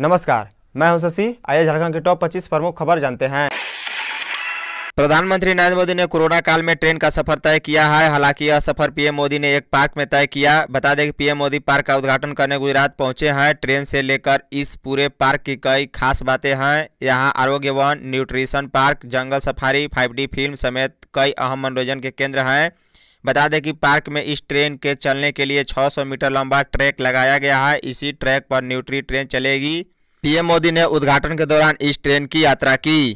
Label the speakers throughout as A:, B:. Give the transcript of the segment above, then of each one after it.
A: नमस्कार मैं हूं शशि आइए झारखंड के टॉप 25 प्रमुख खबर जानते हैं प्रधानमंत्री नरेंद्र मोदी ने कोरोना काल में ट्रेन का सफर तय किया है हालांकि यह सफर पीएम मोदी ने एक पार्क में तय किया बता दें कि पीएम मोदी पार्क का उद्घाटन करने गुजरात पहुंचे हैं ट्रेन से लेकर इस पूरे पार्क की कई खास बातें हैं यहां आरोग्य वन न्यूट्रिशन पार्क जंगल सफारी फाइव फिल्म समेत कई अहम मनोरंजन के केंद्र हैं बता दें कि पार्क में इस ट्रेन के चलने के लिए 600 मीटर लंबा ट्रैक लगाया गया है इसी ट्रैक पर न्यूट्री ट्रेन चलेगी पीएम मोदी ने उद्घाटन के दौरान इस ट्रेन की यात्रा की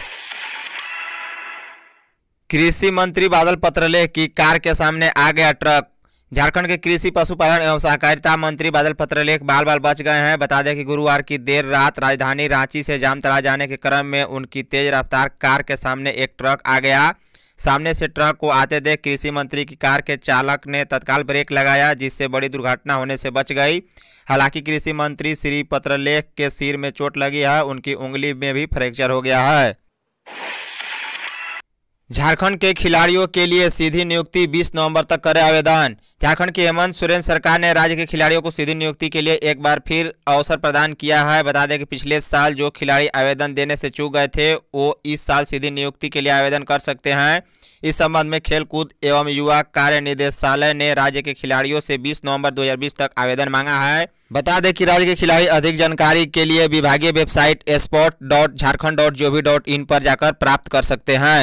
A: कृषि मंत्री बादल पत्रलेख की कार के सामने आ गया ट्रक झारखंड के कृषि पशुपालन एवं सहकारिता मंत्री बादल पत्रलेख बाल बाल बच गए हैं बता दें कि गुरुवार की देर रात राजधानी रांची से जामतला जाने के क्रम में उनकी तेज रफ्तार कार के सामने एक ट्रक आ गया सामने से ट्रक को आते देख कृषि मंत्री की कार के चालक ने तत्काल ब्रेक लगाया जिससे बड़ी दुर्घटना होने से बच गई हालांकि कृषि मंत्री श्री पत्रलेख के सिर में चोट लगी है उनकी उंगली में भी फ्रैक्चर हो गया है झारखंड के खिलाड़ियों के लिए सीधी नियुक्ति 20 नवंबर तक करें आवेदन झारखंड की हेमंत सोरेन सरकार ने राज्य के खिलाड़ियों को सीधी नियुक्ति के लिए एक बार फिर अवसर प्रदान किया है बता दें कि पिछले साल जो खिलाड़ी आवेदन देने से चूक गए थे वो इस साल सीधी नियुक्ति के लिए आवेदन कर सकते हैं इस संबंध में खेलकूद एवं युवा कार्य निदेशालय ने राज्य के खिलाड़ियों से 20 नवंबर 2020 तक आवेदन मांगा है बता दें कि राज्य के खिलाड़ी अधिक जानकारी के लिए विभागीय website sport dot Jharkhand dot G dot in पर जाकर प्राप्त कर सकते हैं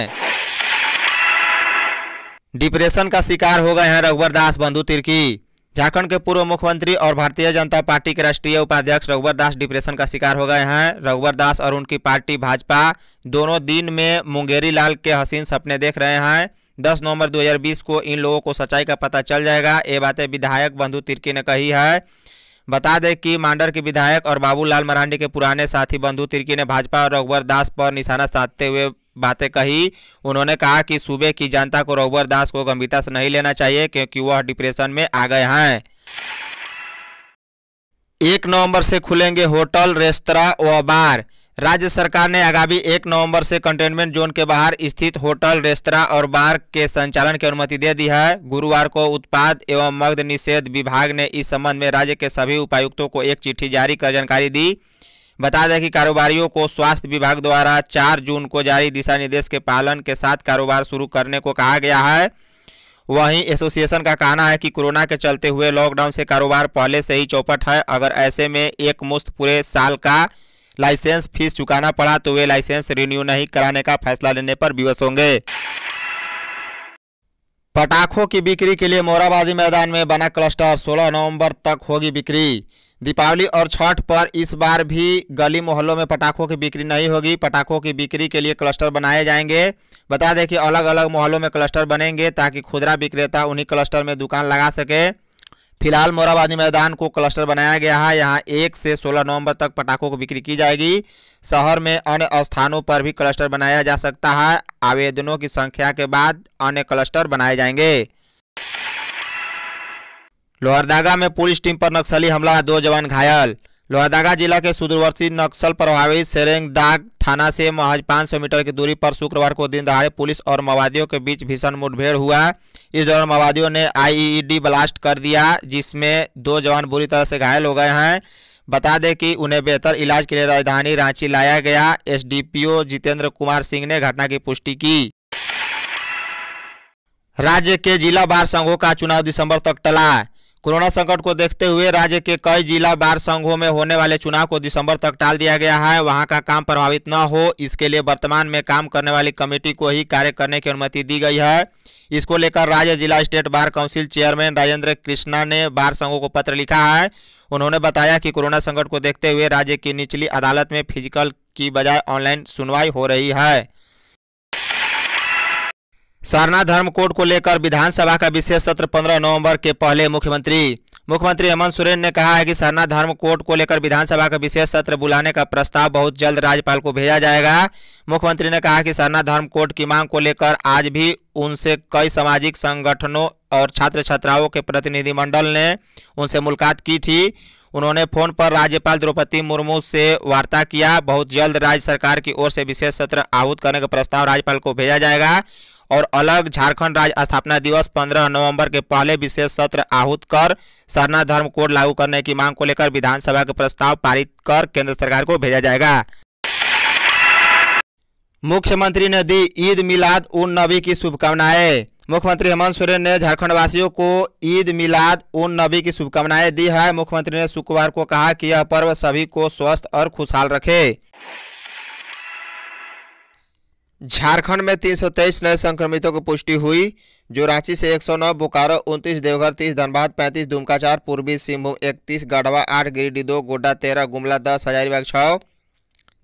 A: डिप्रेशन का शिकार हो गए हैं रघुवर दास बंधु तिर्की झारखंड के पूर्व मुख्यमंत्री और भारतीय जनता पार्टी के राष्ट्रीय उपाध्यक्ष रघुवर दास डिप्रेशन का शिकार हो गए हैं रघुवर दास और उनकी पार्टी भाजपा दोनों दिन में मुंगेरी लाल के हसीन सपने देख रहे हैं 10 नवंबर 2020 को इन लोगों को सच्चाई का पता चल जाएगा ये बातें विधायक बंधु तिर्की ने कही है बता दें कि मांडर के विधायक और बाबूलाल मरांडी के पुराने साथी बंधु तिर्की ने भाजपा और रघुवर दास पर निशाना साधते हुए बातें कही उन्होंने कहा कि सूबे की जनता को रघुवर दास को गंभीरता से नहीं लेना चाहिए क्योंकि वह डिप्रेशन में आ गए हैं एक नवंबर से खुलेंगे होटल रेस्तरा व बार राज्य सरकार ने आगामी एक नवंबर से कंटेनमेंट जोन के बाहर स्थित होटल रेस्तरा और बार के संचालन की अनुमति दे दी है गुरुवार को उत्पाद एवं मग्ध निषेध विभाग ने इस संबंध में राज्य के सभी उपायुक्तों को एक चिट्ठी जारी कर जानकारी दी बता दें कि कारोबारियों को स्वास्थ्य विभाग द्वारा 4 जून को जारी दिशा निर्देश के पालन के साथ कारोबार शुरू करने को कहा गया है वहीं एसोसिएशन का कहना है कि कोरोना के चलते हुए लॉकडाउन से कारोबार पहले से ही चौपट है अगर ऐसे में एक मुश्त पूरे साल का लाइसेंस फीस चुकाना पड़ा तो वे लाइसेंस रिन्यू नहीं कराने का फैसला लेने पर विवश होंगे पटाखों की बिक्री के लिए मोराबादी मैदान में बना क्लस्टर 16 नवंबर तक होगी बिक्री दीपावली और छठ पर इस बार भी गली मोहल्लों में पटाखों की बिक्री नहीं होगी पटाखों की बिक्री के लिए क्लस्टर बनाए जाएंगे बता दें कि अलग अलग मोहल्लों में क्लस्टर बनेंगे ताकि खुदरा विक्रेता उन्हीं क्लस्टर में दुकान लगा सके फिलहाल मोराबादी मैदान को क्लस्टर बनाया गया है यहाँ एक से सोलह नवंबर तक पटाखों की बिक्री की जाएगी शहर में अन्य स्थानों पर भी क्लस्टर बनाया जा सकता है आवेदनों की संख्या के बाद अन्य क्लस्टर बनाए जाएंगे लोहरदागा में पुलिस टीम पर नक्सली हमला दो जवान घायल लोहरदागा जिला के सुदूरवर्ती नक्सल प्रभावित सेरेंगदाग थाना से महज 500 मीटर की दूरी पर शुक्रवार को दिन दहाड़े पुलिस और माओवादियों के बीच भीषण मुठभेड़ हुआ इस दौरान माओवादियों ने आईईडी ब्लास्ट कर दिया जिसमें दो जवान बुरी तरह से घायल हो गए हैं बता दें कि उन्हें बेहतर इलाज के लिए राजधानी रांची लाया गया एसडीपीओ जितेंद्र कुमार सिंह ने घटना की पुष्टि की राज्य के जिला बार संघों का चुनाव दिसंबर तक टला कोरोना संकट को देखते हुए राज्य के कई जिला बार संघों में होने वाले चुनाव को दिसंबर तक टाल दिया गया है वहां का काम प्रभावित न हो इसके लिए वर्तमान में काम करने वाली कमेटी को ही कार्य करने की अनुमति दी गई है इसको लेकर राज्य जिला state bar council chairman Rajendra Krishna ने बार संघों को पत्र लिखा है उन्होंने बताया कि कोरोना संकट को देखते हुए राज्य की निचली अदालत में फिजिकल की बजाय ऑनलाइन सुनवाई हो रही है सारना धर्म कोड को लेकर विधानसभा का विशेष सत्र 15 नवंबर के पहले मुख्यमंत्री मुख्यमंत्री हेमंत सोरेन ने कहा है कि सरना धर्म कोड को लेकर विधानसभा का विशेष सत्र बुलाने का प्रस्ताव बहुत जल्द राज्यपाल को भेजा जाएगा मुख्यमंत्री ने कहा कि सरना धर्म कोड की मांग को लेकर आज भी उनसे कई सामाजिक संगठनों और छात्र छात्राओं के प्रतिनिधिमंडल ने उनसे मुलाकात की थी उन्होंने फोन पर राज्यपाल द्रौपदी मुर्मू से वार्ता किया बहुत जल्द राज्य सरकार की ओर से विशेष सत्र आहूत करने का प्रस्ताव राज्यपाल को भेजा जाएगा और अलग झारखंड राज्य स्थापना दिवस 15 नवंबर के पहले विशेष सत्र आहूत कर सरना धर्म कोड लागू करने की मांग को लेकर विधानसभा के प्रस्ताव पारित कर केंद्र सरकार को भेजा जाएगा मुख्यमंत्री ने दी ईद मिलाद उन नबी की शुभकामनाएं मुख्यमंत्री हेमंत सोरेन ने झारखंड वासियों को ईद मिलाद उन नबी की शुभकामनाएं दी है मुख्यमंत्री ने शुक्रवार को कहा कि यह पर्व सभी को स्वस्थ और खुशहाल रखे झारखंड में 323 नए संक्रमितों की पुष्टि हुई जो रांची से 109, बोकारो 29, देवघर 30, धनबाद 35, दुमका 4, पूर्वी सिंहभूम 31, गढ़वा 8, गिरिडीह 2, गोड्डा 13, गुमला 10, हजारीबाग 6,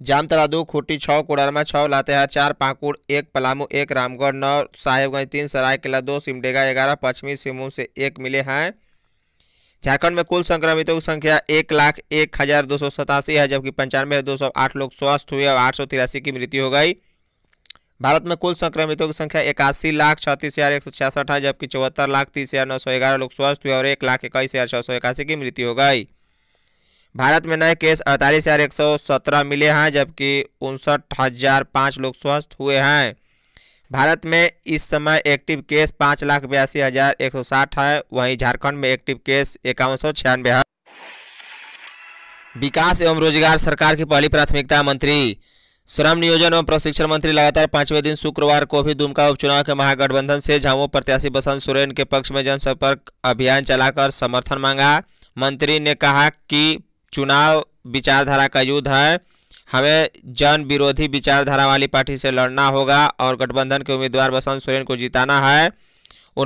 A: जामतला 2, खूटी 6, कोडरमा 6, लातेहार 4, पाकुड़ 1, पलामू 1, रामगढ़ 9, साहेबगंज 3, सरायकेला 2, सिमडेगा 11, पश्चिमी सिंहभूम से एक मिले हैं झारखंड में कुल संक्रमितों की संख्या एक लाख एक हज़ार दो सौ सतासी है जबकि पंचानवे दो सौ आठ लोग स्वस्थ हुए और आठ सौ तिरासी की मृत्यु हो गई भारत में कुल संक्रमितों की संख्या इक्यासी लाख छत्तीस हज़ार एक सौ छियासठ है जबकि चौहत्तर लाख तीस हज़ार नौ सौ ग्यारह लोग स्वस्थ हुए और एक लाख इक्कीस हज़ार छः सौ इक्यासी की मृत्यु हो गई भारत में नए केस अड़तालीस हज़ार एक सौ सत्रह मिले हैं जबकि उनसठ हज़ार पाँच लोग स्वस्थ हुए हैं भारत में इस समय एक्टिव केस पाँच लाख बयासी हज़ार एक सौ साठ है वहीं झारखंड में एक्टिव केस इक्यावन सौ छियानवे है विकास एवं रोजगार सरकार की पहली प्राथमिकता मंत्री श्रम नियोजन एवं प्रशिक्षण मंत्री लगातार पांचवें दिन शुक्रवार को भी दुमका उपचुनाव के महागठबंधन से झामुमो प्रत्याशी बसंत सोरेन के पक्ष में जनसंपर्क अभियान चलाकर समर्थन मांगा मंत्री ने कहा कि चुनाव विचारधारा का युद्ध है हमें जन विरोधी विचारधारा वाली पार्टी से लड़ना होगा और गठबंधन के उम्मीदवार बसंत सोरेन को जिताना है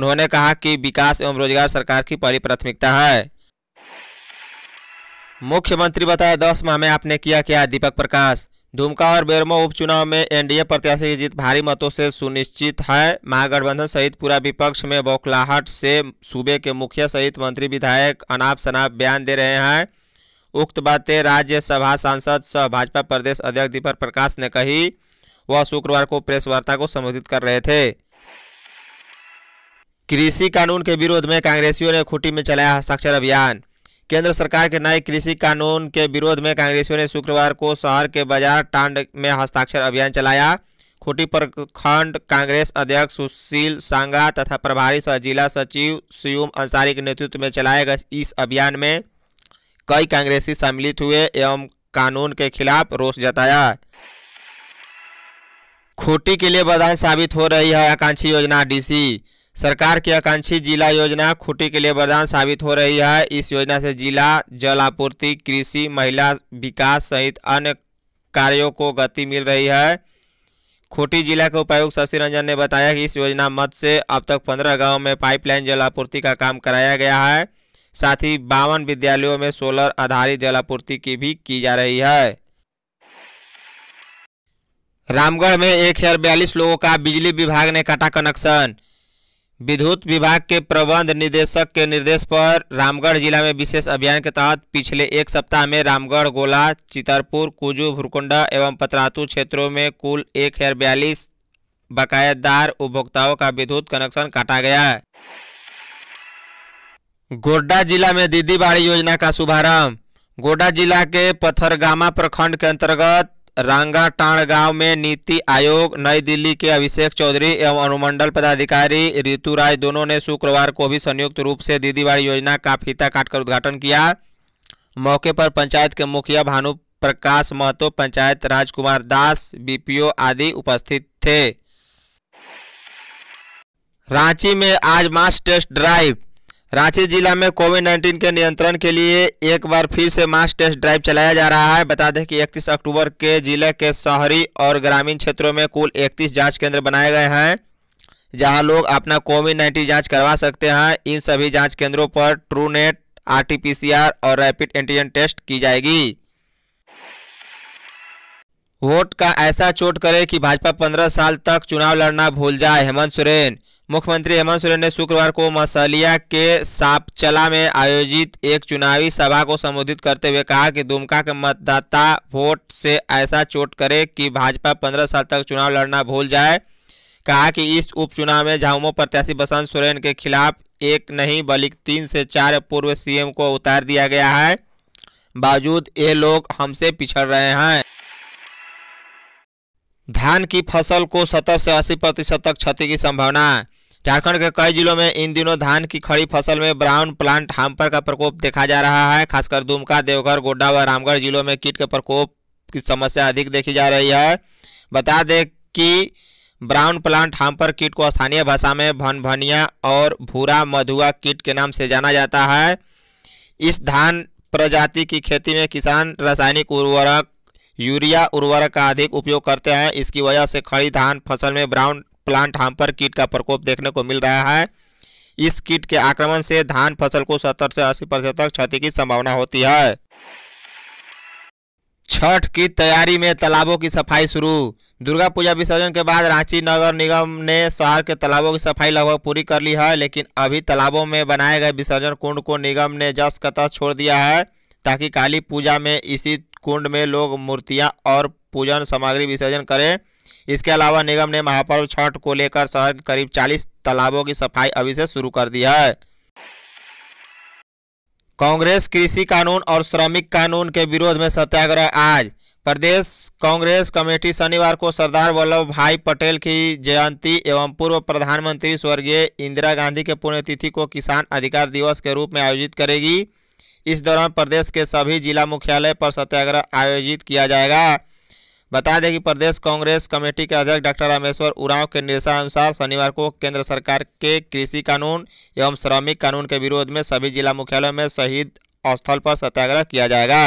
A: उन्होंने कहा कि विकास एवं रोजगार सरकार की पहली प्राथमिकता है मुख्यमंत्री बताया दस माह में आपने किया क्या दीपक प्रकाश दुमका और बेरमो उपचुनाव में एनडीए प्रत्याशी की जीत भारी मतों से सुनिश्चित है महागठबंधन सहित पूरा विपक्ष में बौखलाहट से सूबे के मुखिया सहित मंत्री विधायक अनाप शनाप बयान दे रहे हैं उक्त बातें राज्यसभा सांसद सह भाजपा प्रदेश अध्यक्ष दीपक प्रकाश ने कही वह शुक्रवार को प्रेस वार्ता को संबोधित कर रहे थे कृषि कानून के विरोध में कांग्रेसियों ने खुटी में चलाया हस्ताक्षर अभियान केंद्र सरकार के नए कृषि कानून के विरोध में कांग्रेसियों ने शुक्रवार को शहर के बाजार टांड में हस्ताक्षर अभियान चलाया खूंटी प्रखंड कांग्रेस अध्यक्ष सुशील सांगा तथा प्रभारी सह जिला सचिव सियूम अंसारी के नेतृत्व में चलाए गए इस अभियान में कई कांग्रेसी सम्मिलित हुए एवं कानून के खिलाफ रोष जताया खूंटी के लिए वरदान साबित हो रही है आकांक्षी योजना डीसी सरकार की आकांक्षी जिला योजना खुटी के लिए वरदान साबित हो रही है इस योजना से जिला जल आपूर्ति कृषि महिला विकास सहित अन्य कार्यों को गति मिल रही है खूटी जिला के उपायुक्त शशि रंजन ने बताया कि इस योजना मद से अब तक पंद्रह गाँव में पाइपलाइन जल आपूर्ति का काम कराया गया है साथ ही बावन विद्यालयों में सोलर आधारित जल आपूर्ति की भी की जा रही है रामगढ़ में एक हजार बयालीस लोगों का बिजली विभाग ने काटा कनेक्शन विद्युत विभाग के प्रबंध निदेशक के निर्देश पर रामगढ़ जिला में विशेष अभियान के तहत पिछले एक सप्ताह में रामगढ़ गोला चितरपुर कुजू भुरकुंडा एवं पतरातू क्षेत्रों में कुल एक हजार बयालीस बकायेदार उपभोक्ताओं का विद्युत कनेक्शन काटा गया गोड्डा जिला में दीदी बाड़ी योजना का शुभारंभ गोड्डा जिला के पथरगामा प्रखंड के अंतर्गत रांगाटाण गांव में नीति आयोग नई दिल्ली के अभिषेक चौधरी एवं अनुमंडल पदाधिकारी ऋतु राय दोनों ने शुक्रवार को भी संयुक्त रूप से दीदीवाड़ी योजना का फीता काटकर उद्घाटन किया मौके पर पंचायत के मुखिया भानु प्रकाश महतो पंचायत राजकुमार दास बीपीओ आदि उपस्थित थे रांची में आज मास टेस्ट ड्राइव रांची जिला में कोविड 19 के नियंत्रण के लिए एक बार फिर से मास टेस्ट ड्राइव चलाया जा रहा है बता दें कि 31 अक्टूबर के जिले के शहरी और ग्रामीण क्षेत्रों में कुल 31 जांच केंद्र बनाए गए हैं जहां लोग अपना कोविड 19 जांच करवा सकते हैं इन सभी जांच केंद्रों पर ट्रूनेट आरटीपीसीआर और रैपिड एंटीजन टेस्ट की जाएगी वोट का ऐसा चोट करे कि भाजपा पंद्रह साल तक चुनाव लड़ना भूल जाए हेमंत सोरेन मुख्यमंत्री हेमंत सोरेन ने शुक्रवार को मसलिया के सापचला में आयोजित एक चुनावी सभा को संबोधित करते हुए कहा कि दुमका के मतदाता वोट से ऐसा चोट करे कि भाजपा पंद्रह साल तक चुनाव लड़ना भूल जाए कहा कि इस उपचुनाव में झामुमो प्रत्याशी बसंत सोरेन के खिलाफ एक नहीं बल्कि तीन से चार पूर्व सीएम को उतार दिया गया है बावजूद ये लोग हमसे पिछड़ रहे हैं धान की फसल को सत्तर से अस्सी प्रतिशत तक क्षति की संभावना झारखंड के कई जिलों में इन दिनों धान की खड़ी फसल में ब्राउन प्लांट हैम्पर का प्रकोप देखा जा रहा है खासकर दुमका देवघर गोड्डा व रामगढ़ जिलों में कीट के प्रकोप की समस्या अधिक देखी जा रही है बता दें कि ब्राउन प्लांट हाम्पर कीट को स्थानीय भाषा में भनभनिया और भूरा मधुआ कीट के नाम से जाना जाता है इस धान प्रजाति की खेती में किसान रासायनिक उर्वरक यूरिया उर्वरक का अधिक उपयोग करते हैं इसकी वजह से खड़ी धान फसल में ब्राउन प्लांट हम कीट का प्रकोप देखने को मिल रहा है इस कीट के आक्रमण से धान फसल को 70 से 80 प्रतिशत तक क्षति की संभावना होती है छठ की तैयारी में तालाबों की सफाई शुरू दुर्गा पूजा विसर्जन के बाद रांची नगर निगम ने शहर के तालाबों की सफाई लगभग पूरी कर ली है लेकिन अभी तालाबों में बनाए गए विसर्जन कुंड को निगम ने जस कतः छोड़ दिया है ताकि काली पूजा में इसी कुंड में लोग मूर्तियां और पूजन सामग्री विसर्जन करें इसके अलावा निगम ने महापर्व छठ को लेकर शहर के करीब 40 तालाबों की सफाई अभी से शुरू कर दी है कांग्रेस कृषि कानून और श्रमिक कानून के विरोध में सत्याग्रह आज प्रदेश कांग्रेस कमेटी शनिवार को सरदार वल्लभ भाई पटेल की जयंती एवं पूर्व प्रधानमंत्री स्वर्गीय इंदिरा गांधी के पुण्यतिथि को किसान अधिकार दिवस के रूप में आयोजित करेगी इस दौरान प्रदेश के सभी जिला मुख्यालय पर सत्याग्रह आयोजित किया जाएगा बता दें कि प्रदेश कांग्रेस कमेटी के अध्यक्ष डॉक्टर रामेश्वर उरांव के निर्देशानुसार शनिवार को केंद्र सरकार के कृषि कानून एवं श्रमिक कानून के विरोध में सभी जिला मुख्यालयों में शहीद स्थल पर सत्याग्रह किया जाएगा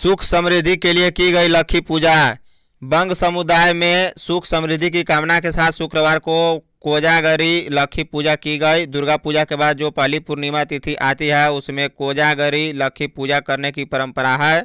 A: सुख समृद्धि के लिए की गई लखी पूजा बंग समुदाय में सुख समृद्धि की कामना के साथ शुक्रवार को कोजागरी लखी पूजा की गई दुर्गा पूजा के बाद जो पहली पूर्णिमा तिथि आती है उसमें कोजागरी लक्खी पूजा करने की परंपरा है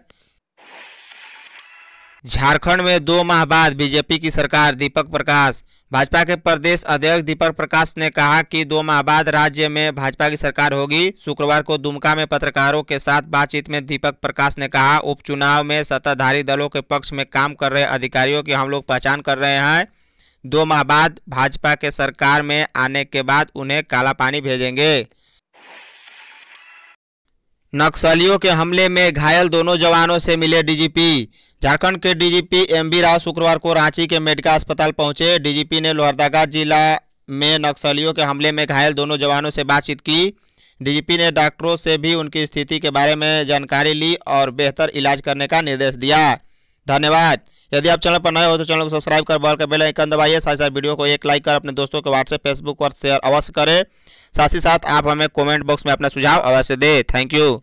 A: झारखंड में दो माह बाद बीजेपी की सरकार दीपक प्रकाश भाजपा के प्रदेश अध्यक्ष दीपक प्रकाश ने कहा कि दो माह बाद राज्य में भाजपा की सरकार होगी शुक्रवार को दुमका में पत्रकारों के साथ बातचीत में दीपक प्रकाश ने कहा उपचुनाव में सत्ताधारी दलों के पक्ष में काम कर रहे अधिकारियों की हम लोग पहचान कर रहे हैं दो माह बाद भाजपा के सरकार में आने के बाद उन्हें काला पानी भेजेंगे नक्सलियों के हमले में घायल दोनों जवानों से मिले डीजीपी झारखंड के डीजीपी एमबी राव शुक्रवार को रांची के मेडिका अस्पताल पहुंचे डीजीपी ने लोहरदगा जिला में नक्सलियों के हमले में घायल दोनों जवानों से बातचीत की डीजीपी ने डॉक्टरों से भी उनकी स्थिति के बारे में जानकारी ली और बेहतर इलाज करने का निर्देश दिया धन्यवाद यदि आप चैनल पर नए हो तो चैनल को सब्सक्राइब कर बॉल का बेल आइकन दबाइए साथ साथ वीडियो को एक लाइक कर अपने दोस्तों के व्हाट्सएप फेसबुक पर शेयर अवश्य करें साथ ही साथ आप हमें कमेंट बॉक्स में अपना सुझाव अवश्य दें थैंक यू